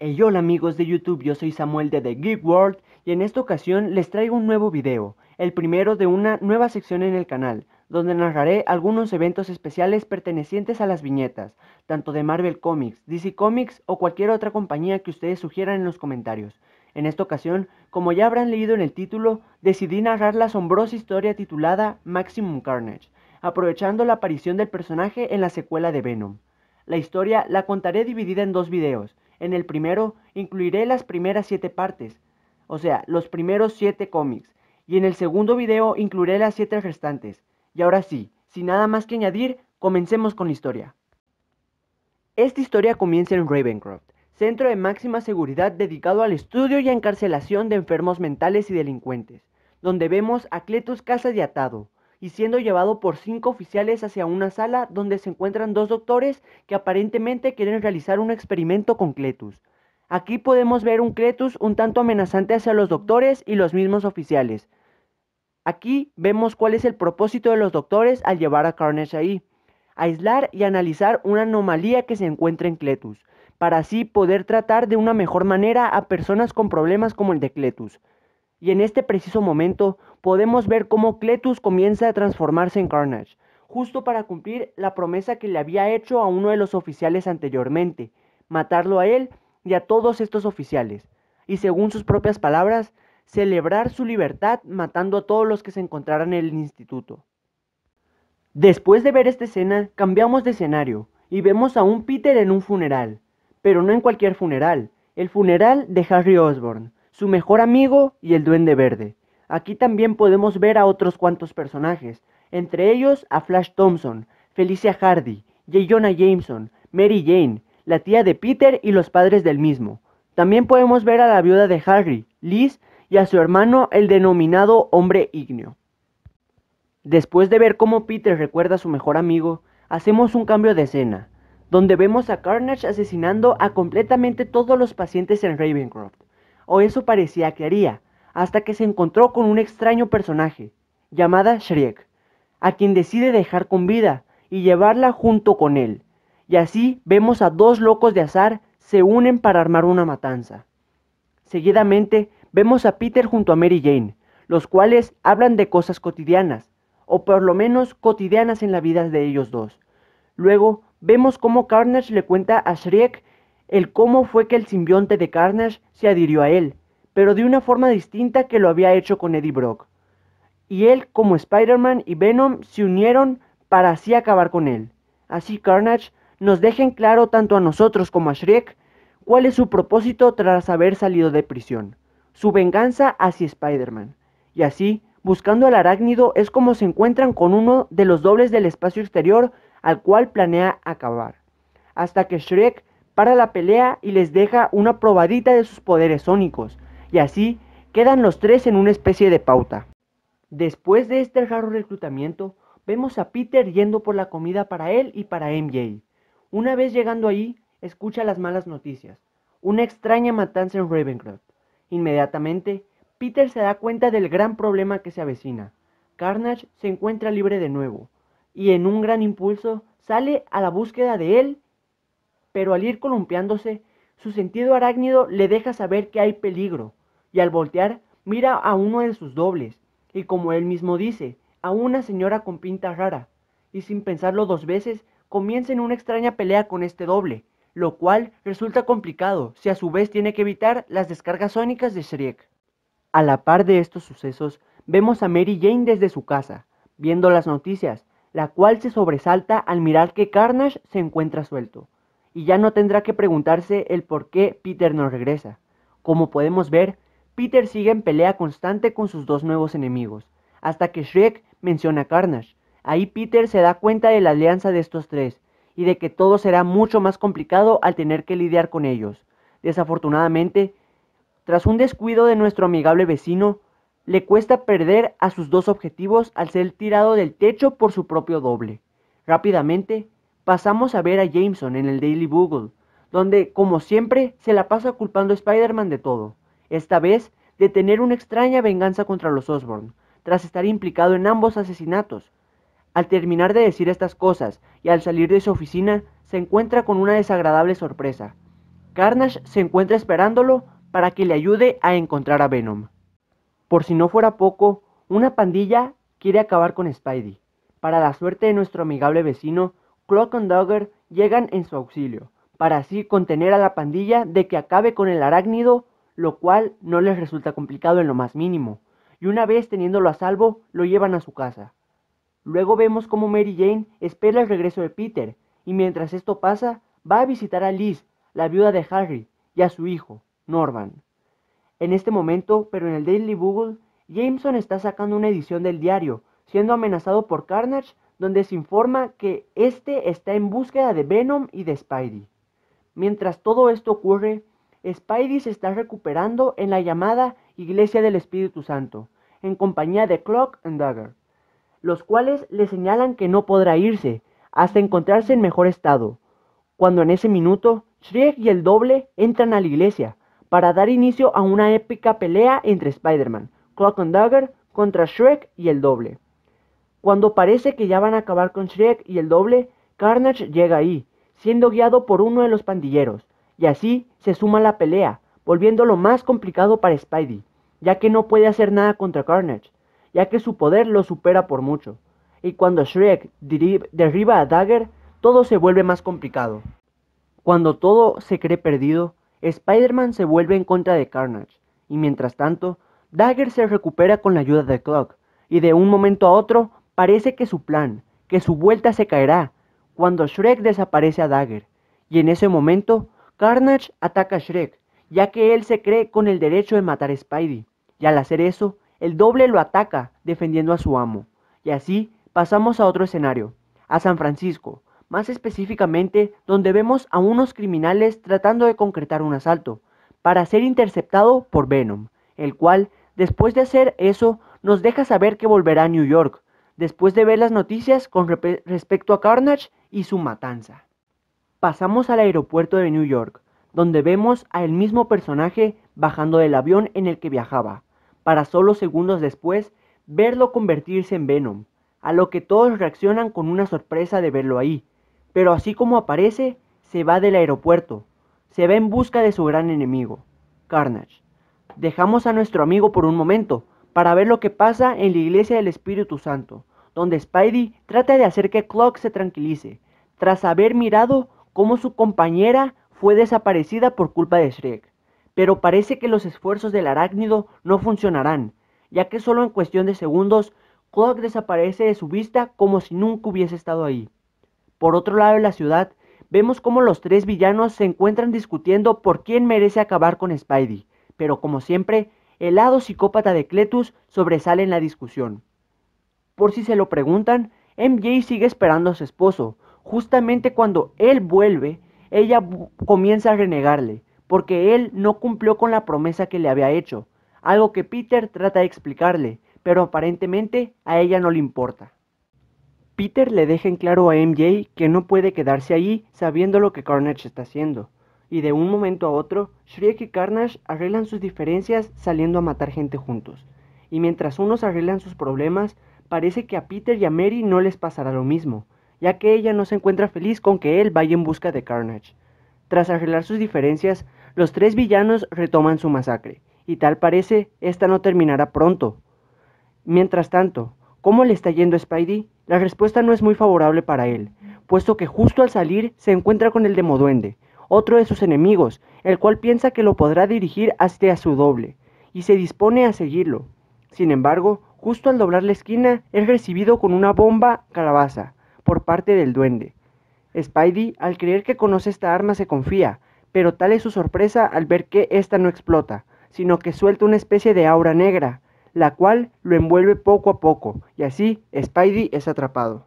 Hey hola amigos de YouTube, yo soy Samuel de The Geek World y en esta ocasión les traigo un nuevo video, el primero de una nueva sección en el canal, donde narraré algunos eventos especiales pertenecientes a las viñetas, tanto de Marvel Comics, DC Comics o cualquier otra compañía que ustedes sugieran en los comentarios. En esta ocasión, como ya habrán leído en el título, decidí narrar la asombrosa historia titulada Maximum Carnage, aprovechando la aparición del personaje en la secuela de Venom. La historia la contaré dividida en dos videos, en el primero incluiré las primeras siete partes, o sea, los primeros siete cómics. Y en el segundo video incluiré las siete restantes. Y ahora sí, sin nada más que añadir, comencemos con la historia. Esta historia comienza en Ravencroft, centro de máxima seguridad dedicado al estudio y encarcelación de enfermos mentales y delincuentes, donde vemos a Cletus Casas de Atado, y siendo llevado por cinco oficiales hacia una sala donde se encuentran dos doctores que aparentemente quieren realizar un experimento con Cletus. Aquí podemos ver un Cletus un tanto amenazante hacia los doctores y los mismos oficiales. Aquí vemos cuál es el propósito de los doctores al llevar a Carnage ahí. Aislar y analizar una anomalía que se encuentra en Cletus, para así poder tratar de una mejor manera a personas con problemas como el de Cletus y en este preciso momento podemos ver cómo Cletus comienza a transformarse en Carnage, justo para cumplir la promesa que le había hecho a uno de los oficiales anteriormente, matarlo a él y a todos estos oficiales, y según sus propias palabras, celebrar su libertad matando a todos los que se encontraran en el instituto. Después de ver esta escena, cambiamos de escenario y vemos a un Peter en un funeral, pero no en cualquier funeral, el funeral de Harry Osborne su mejor amigo y el duende verde. Aquí también podemos ver a otros cuantos personajes, entre ellos a Flash Thompson, Felicia Hardy, J. Jonah Jameson, Mary Jane, la tía de Peter y los padres del mismo. También podemos ver a la viuda de Harry, Liz, y a su hermano, el denominado hombre ígneo. Después de ver cómo Peter recuerda a su mejor amigo, hacemos un cambio de escena, donde vemos a Carnage asesinando a completamente todos los pacientes en Ravencroft o eso parecía que haría, hasta que se encontró con un extraño personaje, llamada Shriek, a quien decide dejar con vida y llevarla junto con él. Y así vemos a dos locos de azar se unen para armar una matanza. Seguidamente vemos a Peter junto a Mary Jane, los cuales hablan de cosas cotidianas, o por lo menos cotidianas en la vida de ellos dos. Luego vemos cómo Carnage le cuenta a Shriek el cómo fue que el simbionte de Carnage se adhirió a él, pero de una forma distinta que lo había hecho con Eddie Brock. Y él, como Spider-Man y Venom, se unieron para así acabar con él. Así Carnage nos deja en claro tanto a nosotros como a Shrek cuál es su propósito tras haber salido de prisión, su venganza hacia Spider-Man. Y así, buscando al arácnido es como se encuentran con uno de los dobles del espacio exterior al cual planea acabar. Hasta que Shrek para la pelea y les deja una probadita de sus poderes sónicos, y así quedan los tres en una especie de pauta. Después de este raro reclutamiento, vemos a Peter yendo por la comida para él y para MJ. Una vez llegando ahí, escucha las malas noticias, una extraña matanza en Ravencroft. Inmediatamente, Peter se da cuenta del gran problema que se avecina. Carnage se encuentra libre de nuevo, y en un gran impulso sale a la búsqueda de él pero al ir columpiándose, su sentido arácnido le deja saber que hay peligro, y al voltear mira a uno de sus dobles, y como él mismo dice, a una señora con pinta rara, y sin pensarlo dos veces, comienza en una extraña pelea con este doble, lo cual resulta complicado si a su vez tiene que evitar las descargas sónicas de Shriek. A la par de estos sucesos, vemos a Mary Jane desde su casa, viendo las noticias, la cual se sobresalta al mirar que Carnage se encuentra suelto y ya no tendrá que preguntarse el por qué Peter no regresa. Como podemos ver, Peter sigue en pelea constante con sus dos nuevos enemigos, hasta que Shrek menciona a Carnage. Ahí Peter se da cuenta de la alianza de estos tres, y de que todo será mucho más complicado al tener que lidiar con ellos. Desafortunadamente, tras un descuido de nuestro amigable vecino, le cuesta perder a sus dos objetivos al ser tirado del techo por su propio doble. Rápidamente, pasamos a ver a Jameson en el Daily Bugle, donde, como siempre, se la pasa culpando a Spider-Man de todo, esta vez de tener una extraña venganza contra los Osborn, tras estar implicado en ambos asesinatos. Al terminar de decir estas cosas y al salir de su oficina, se encuentra con una desagradable sorpresa. Carnage se encuentra esperándolo para que le ayude a encontrar a Venom. Por si no fuera poco, una pandilla quiere acabar con Spidey. Para la suerte de nuestro amigable vecino, Clock and Dagger llegan en su auxilio, para así contener a la pandilla de que acabe con el arácnido, lo cual no les resulta complicado en lo más mínimo, y una vez teniéndolo a salvo, lo llevan a su casa. Luego vemos cómo Mary Jane espera el regreso de Peter, y mientras esto pasa, va a visitar a Liz, la viuda de Harry, y a su hijo, Norman. En este momento, pero en el Daily Bugle, Jameson está sacando una edición del diario, siendo amenazado por Carnage donde se informa que este está en búsqueda de Venom y de Spidey. Mientras todo esto ocurre, Spidey se está recuperando en la llamada Iglesia del Espíritu Santo, en compañía de Clock and Dagger, los cuales le señalan que no podrá irse hasta encontrarse en mejor estado, cuando en ese minuto Shrek y el doble entran a la iglesia para dar inicio a una épica pelea entre Spider-Man, Clock and Dagger contra Shrek y el doble. Cuando parece que ya van a acabar con Shrek y el doble, Carnage llega ahí, siendo guiado por uno de los pandilleros, y así se suma la pelea, volviéndolo más complicado para Spidey, ya que no puede hacer nada contra Carnage, ya que su poder lo supera por mucho. Y cuando Shrek derriba a Dagger, todo se vuelve más complicado. Cuando todo se cree perdido, Spider-Man se vuelve en contra de Carnage, y mientras tanto, Dagger se recupera con la ayuda de Clock, y de un momento a otro Parece que su plan, que su vuelta se caerá, cuando Shrek desaparece a Dagger. Y en ese momento, Carnage ataca a Shrek, ya que él se cree con el derecho de matar a Spidey. Y al hacer eso, el doble lo ataca, defendiendo a su amo. Y así pasamos a otro escenario, a San Francisco, más específicamente donde vemos a unos criminales tratando de concretar un asalto, para ser interceptado por Venom, el cual, después de hacer eso, nos deja saber que volverá a New York, después de ver las noticias con respecto a Carnage y su matanza. Pasamos al aeropuerto de New York, donde vemos al mismo personaje bajando del avión en el que viajaba, para solo segundos después verlo convertirse en Venom, a lo que todos reaccionan con una sorpresa de verlo ahí, pero así como aparece, se va del aeropuerto, se va en busca de su gran enemigo, Carnage. Dejamos a nuestro amigo por un momento, para ver lo que pasa en la iglesia del Espíritu Santo, donde Spidey trata de hacer que Clock se tranquilice, tras haber mirado cómo su compañera fue desaparecida por culpa de Shrek. Pero parece que los esfuerzos del arácnido no funcionarán, ya que solo en cuestión de segundos, Clock desaparece de su vista como si nunca hubiese estado ahí. Por otro lado de la ciudad, vemos cómo los tres villanos se encuentran discutiendo por quién merece acabar con Spidey, pero como siempre, el lado psicópata de Cletus sobresale en la discusión. Por si se lo preguntan, MJ sigue esperando a su esposo. Justamente cuando él vuelve, ella comienza a renegarle, porque él no cumplió con la promesa que le había hecho, algo que Peter trata de explicarle, pero aparentemente a ella no le importa. Peter le deja en claro a MJ que no puede quedarse allí sabiendo lo que Carnage está haciendo, y de un momento a otro, Shriek y Carnage arreglan sus diferencias saliendo a matar gente juntos. Y mientras unos arreglan sus problemas, parece que a Peter y a Mary no les pasará lo mismo, ya que ella no se encuentra feliz con que él vaya en busca de Carnage. Tras arreglar sus diferencias, los tres villanos retoman su masacre, y tal parece, esta no terminará pronto. Mientras tanto, ¿cómo le está yendo a Spidey? La respuesta no es muy favorable para él, puesto que justo al salir se encuentra con el demoduende, otro de sus enemigos, el cual piensa que lo podrá dirigir hasta su doble, y se dispone a seguirlo. Sin embargo, justo al doblar la esquina, es recibido con una bomba calabaza por parte del duende. Spidey, al creer que conoce esta arma, se confía, pero tal es su sorpresa al ver que ésta no explota, sino que suelta una especie de aura negra, la cual lo envuelve poco a poco, y así Spidey es atrapado.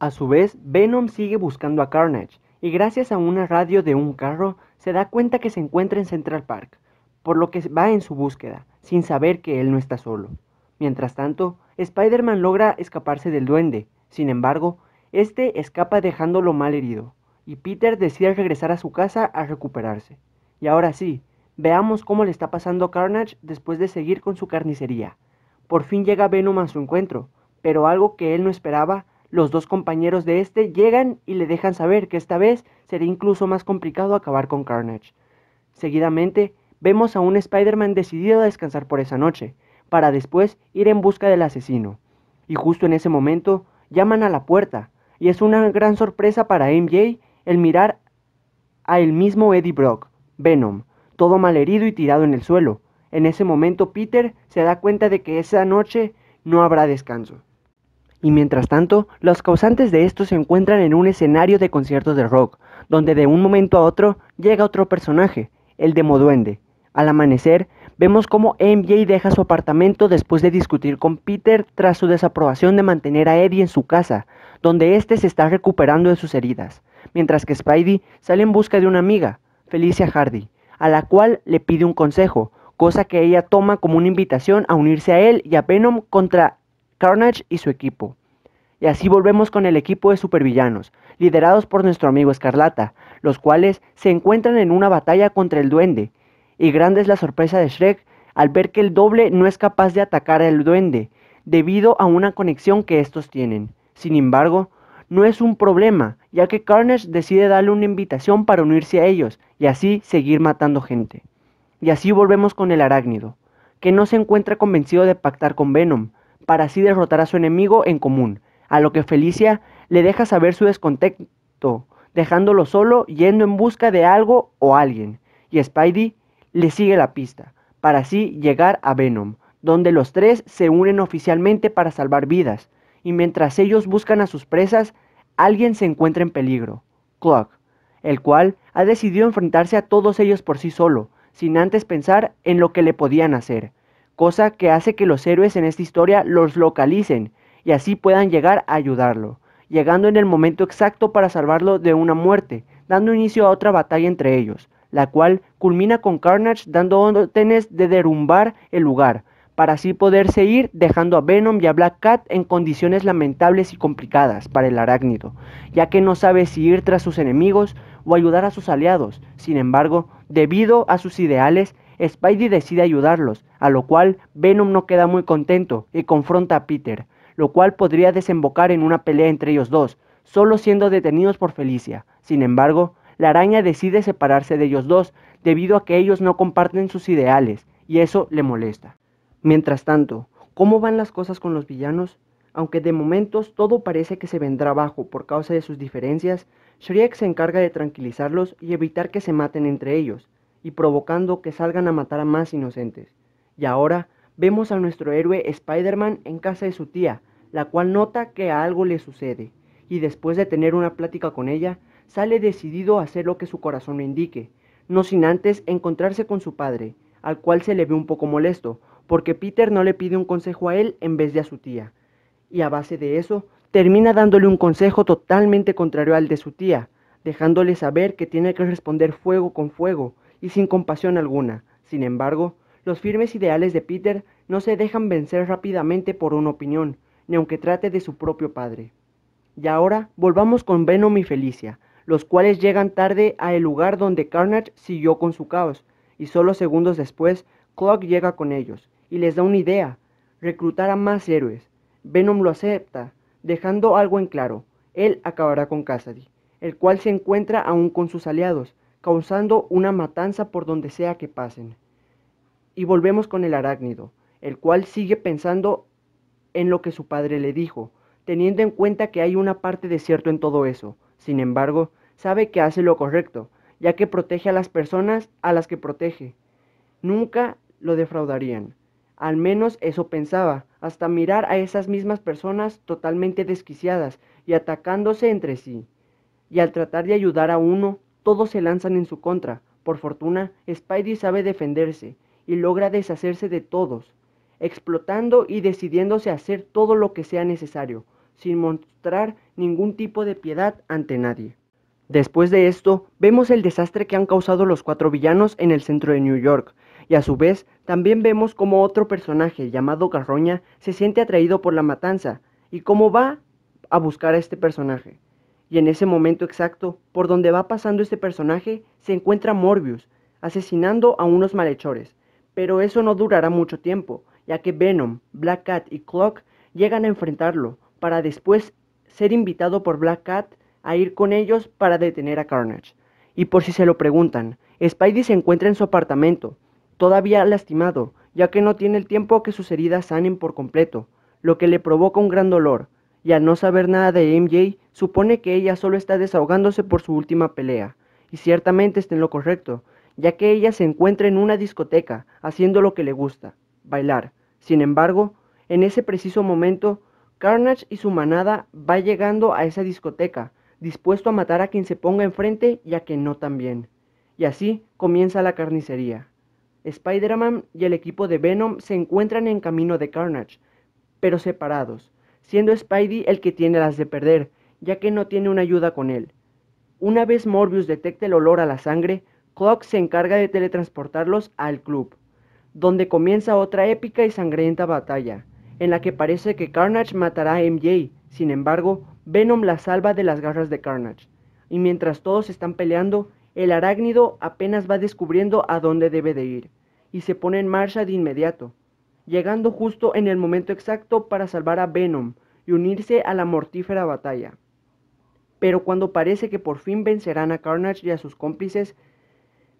A su vez, Venom sigue buscando a Carnage, y gracias a una radio de un carro se da cuenta que se encuentra en Central Park, por lo que va en su búsqueda, sin saber que él no está solo. Mientras tanto, Spider-Man logra escaparse del duende, sin embargo, este escapa dejándolo mal herido, y Peter decide regresar a su casa a recuperarse. Y ahora sí, veamos cómo le está pasando Carnage después de seguir con su carnicería. Por fin llega Venom a su encuentro, pero algo que él no esperaba los dos compañeros de este llegan y le dejan saber que esta vez será incluso más complicado acabar con Carnage. Seguidamente, vemos a un Spider-Man decidido a descansar por esa noche, para después ir en busca del asesino. Y justo en ese momento, llaman a la puerta, y es una gran sorpresa para MJ el mirar a el mismo Eddie Brock, Venom, todo malherido y tirado en el suelo. En ese momento Peter se da cuenta de que esa noche no habrá descanso. Y mientras tanto, los causantes de esto se encuentran en un escenario de conciertos de rock, donde de un momento a otro llega otro personaje, el Demoduende. Al amanecer, vemos cómo MJ deja su apartamento después de discutir con Peter tras su desaprobación de mantener a Eddie en su casa, donde éste se está recuperando de sus heridas, mientras que Spidey sale en busca de una amiga, Felicia Hardy, a la cual le pide un consejo, cosa que ella toma como una invitación a unirse a él y a Venom contra Carnage y su equipo. Y así volvemos con el equipo de supervillanos, liderados por nuestro amigo Escarlata, los cuales se encuentran en una batalla contra el duende. Y grande es la sorpresa de Shrek al ver que el doble no es capaz de atacar al duende, debido a una conexión que estos tienen. Sin embargo, no es un problema, ya que Carnage decide darle una invitación para unirse a ellos y así seguir matando gente. Y así volvemos con el arácnido, que no se encuentra convencido de pactar con Venom, para así derrotar a su enemigo en común, a lo que Felicia le deja saber su descontento, dejándolo solo yendo en busca de algo o alguien, y Spidey le sigue la pista, para así llegar a Venom, donde los tres se unen oficialmente para salvar vidas, y mientras ellos buscan a sus presas, alguien se encuentra en peligro, Clark, el cual ha decidido enfrentarse a todos ellos por sí solo, sin antes pensar en lo que le podían hacer cosa que hace que los héroes en esta historia los localicen y así puedan llegar a ayudarlo, llegando en el momento exacto para salvarlo de una muerte, dando inicio a otra batalla entre ellos, la cual culmina con Carnage dando órdenes de derrumbar el lugar, para así poderse ir dejando a Venom y a Black Cat en condiciones lamentables y complicadas para el arácnido, ya que no sabe si ir tras sus enemigos o ayudar a sus aliados. Sin embargo, debido a sus ideales, Spidey decide ayudarlos, a lo cual Venom no queda muy contento y confronta a Peter, lo cual podría desembocar en una pelea entre ellos dos, solo siendo detenidos por Felicia. Sin embargo, la araña decide separarse de ellos dos debido a que ellos no comparten sus ideales, y eso le molesta. Mientras tanto, ¿cómo van las cosas con los villanos? Aunque de momentos todo parece que se vendrá abajo por causa de sus diferencias, Shriek se encarga de tranquilizarlos y evitar que se maten entre ellos y provocando que salgan a matar a más inocentes. Y ahora vemos a nuestro héroe Spider-Man en casa de su tía, la cual nota que algo le sucede, y después de tener una plática con ella, sale decidido a hacer lo que su corazón le indique, no sin antes encontrarse con su padre, al cual se le ve un poco molesto, porque Peter no le pide un consejo a él en vez de a su tía. Y a base de eso, termina dándole un consejo totalmente contrario al de su tía, dejándole saber que tiene que responder fuego con fuego, y sin compasión alguna. Sin embargo, los firmes ideales de Peter no se dejan vencer rápidamente por una opinión, ni aunque trate de su propio padre. Y ahora volvamos con Venom y Felicia, los cuales llegan tarde a el lugar donde Carnage siguió con su caos, y solo segundos después Clock llega con ellos y les da una idea, reclutar a más héroes. Venom lo acepta, dejando algo en claro, él acabará con Cassidy, el cual se encuentra aún con sus aliados, causando una matanza por donde sea que pasen. Y volvemos con el arácnido, el cual sigue pensando en lo que su padre le dijo, teniendo en cuenta que hay una parte de cierto en todo eso. Sin embargo, sabe que hace lo correcto, ya que protege a las personas a las que protege. Nunca lo defraudarían. Al menos eso pensaba, hasta mirar a esas mismas personas totalmente desquiciadas y atacándose entre sí. Y al tratar de ayudar a uno, todos se lanzan en su contra. Por fortuna, Spidey sabe defenderse y logra deshacerse de todos, explotando y decidiéndose a hacer todo lo que sea necesario, sin mostrar ningún tipo de piedad ante nadie. Después de esto, vemos el desastre que han causado los cuatro villanos en el centro de New York, y a su vez también vemos cómo otro personaje llamado Garroña se siente atraído por la matanza y cómo va a buscar a este personaje. Y en ese momento exacto, por donde va pasando este personaje, se encuentra Morbius, asesinando a unos malhechores. Pero eso no durará mucho tiempo, ya que Venom, Black Cat y Clock llegan a enfrentarlo, para después ser invitado por Black Cat a ir con ellos para detener a Carnage. Y por si se lo preguntan, Spidey se encuentra en su apartamento, todavía lastimado, ya que no tiene el tiempo que sus heridas sanen por completo, lo que le provoca un gran dolor, y al no saber nada de MJ, supone que ella solo está desahogándose por su última pelea, y ciertamente está en lo correcto, ya que ella se encuentra en una discoteca haciendo lo que le gusta, bailar. Sin embargo, en ese preciso momento, Carnage y su manada va llegando a esa discoteca, dispuesto a matar a quien se ponga enfrente y a quien no también. Y así comienza la carnicería. Spider-Man y el equipo de Venom se encuentran en camino de Carnage, pero separados, siendo Spidey el que tiene las de perder, ya que no tiene una ayuda con él. Una vez Morbius detecta el olor a la sangre, Clock se encarga de teletransportarlos al club, donde comienza otra épica y sangrienta batalla, en la que parece que Carnage matará a MJ, sin embargo, Venom la salva de las garras de Carnage, y mientras todos están peleando, el arácnido apenas va descubriendo a dónde debe de ir, y se pone en marcha de inmediato, llegando justo en el momento exacto para salvar a Venom y unirse a la mortífera batalla. Pero cuando parece que por fin vencerán a Carnage y a sus cómplices,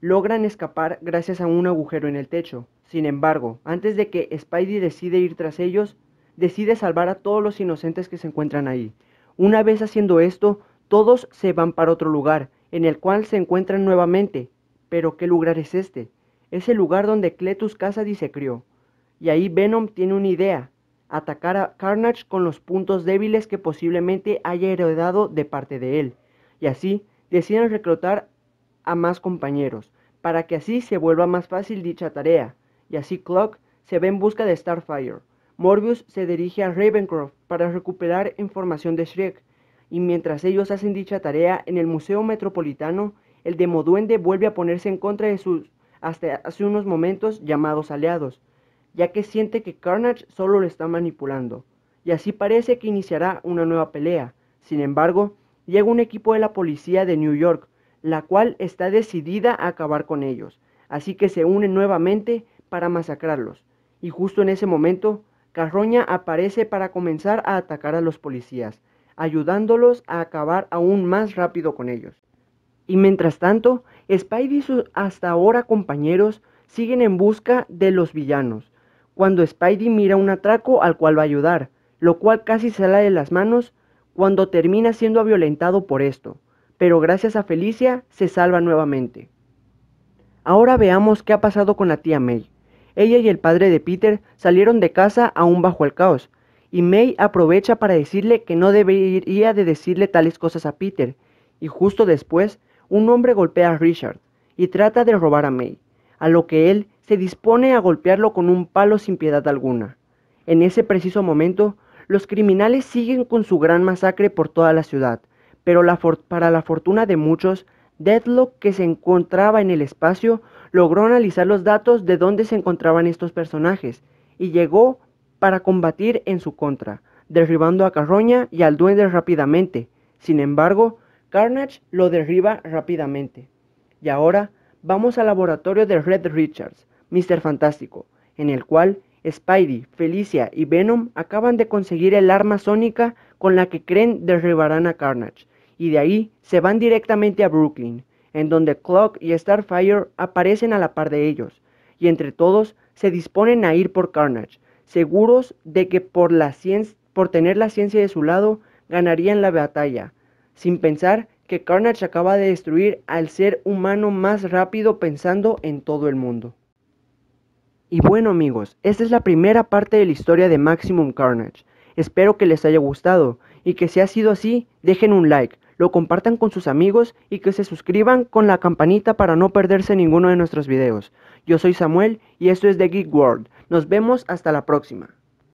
logran escapar gracias a un agujero en el techo. Sin embargo, antes de que Spidey decide ir tras ellos, decide salvar a todos los inocentes que se encuentran ahí. Una vez haciendo esto, todos se van para otro lugar, en el cual se encuentran nuevamente. Pero ¿qué lugar es este? Es el lugar donde Cletus Casady se crió. Y ahí Venom tiene una idea, atacar a Carnage con los puntos débiles que posiblemente haya heredado de parte de él. Y así deciden reclutar a más compañeros, para que así se vuelva más fácil dicha tarea. Y así Clock se ve en busca de Starfire. Morbius se dirige a Ravencroft para recuperar información de Shrek, y mientras ellos hacen dicha tarea en el Museo Metropolitano, el Demoduende vuelve a ponerse en contra de sus hasta hace unos momentos llamados aliados, ya que siente que Carnage solo lo está manipulando, y así parece que iniciará una nueva pelea. Sin embargo, llega un equipo de la policía de New York, la cual está decidida a acabar con ellos, así que se unen nuevamente para masacrarlos. Y justo en ese momento, Carroña aparece para comenzar a atacar a los policías, ayudándolos a acabar aún más rápido con ellos. Y mientras tanto, Spidey y sus hasta ahora compañeros siguen en busca de los villanos, cuando Spidey mira un atraco al cual va a ayudar, lo cual casi sale de las manos cuando termina siendo violentado por esto, pero gracias a Felicia se salva nuevamente. Ahora veamos qué ha pasado con la tía May. Ella y el padre de Peter salieron de casa aún bajo el caos, y May aprovecha para decirle que no debería de decirle tales cosas a Peter, y justo después un hombre golpea a Richard y trata de robar a May, a lo que él se dispone a golpearlo con un palo sin piedad alguna. En ese preciso momento, los criminales siguen con su gran masacre por toda la ciudad, pero para la fortuna de muchos, Deadlock, que se encontraba en el espacio, logró analizar los datos de dónde se encontraban estos personajes y llegó para combatir en su contra, derribando a Carroña y al duende rápidamente. Sin embargo, Carnage lo derriba rápidamente. Y ahora vamos al laboratorio de Red Richards, Mister Fantástico, en el cual Spidey, Felicia y Venom acaban de conseguir el arma sónica con la que creen derribarán a Carnage, y de ahí se van directamente a Brooklyn, en donde Clock y Starfire aparecen a la par de ellos, y entre todos se disponen a ir por Carnage, seguros de que por, la por tener la ciencia de su lado ganarían la batalla, sin pensar que Carnage acaba de destruir al ser humano más rápido pensando en todo el mundo. Y bueno amigos, esta es la primera parte de la historia de Maximum Carnage. Espero que les haya gustado y que si ha sido así, dejen un like, lo compartan con sus amigos y que se suscriban con la campanita para no perderse ninguno de nuestros videos. Yo soy Samuel y esto es The Geek World. Nos vemos hasta la próxima.